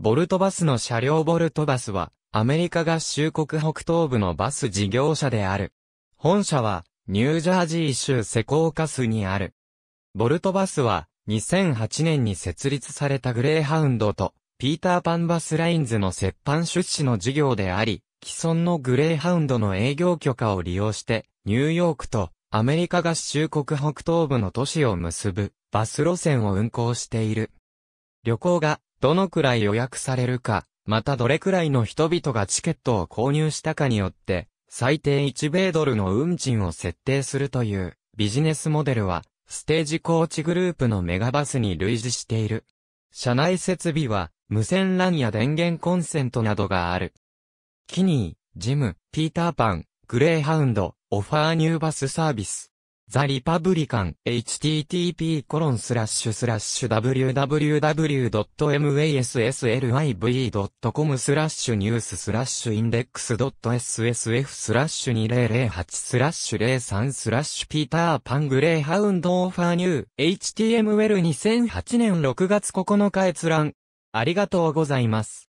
ボルトバスの車両ボルトバスは、アメリカ合衆国北東部のバス事業者である。本社は、ニュージャージー州セコーカスにある。ボルトバスは、2008年に設立されたグレーハウンドと、ピーターパンバスラインズの折半出資の事業であり、既存のグレーハウンドの営業許可を利用して、ニューヨークとアメリカ合衆国北東部の都市を結ぶバス路線を運行している。旅行がどのくらい予約されるか、またどれくらいの人々がチケットを購入したかによって、最低1米ドルの運賃を設定するというビジネスモデルは、ステージコーチグループのメガバスに類似している。車内設備は、無線 LAN や電源コンセントなどがある。キニー、ジム、ピーターパン、グレーハウンド、オファーニューバスサービス。ザ・リパブリカン、h t t p w w w m a s s l i v c o m スラッシュニューススラッシュインデックス .ssf スラッシュ2008スラッシュ03スラッシュピーターパングレーハウンドオファーニュー html2008 年6月9日閲覧。ありがとうございます。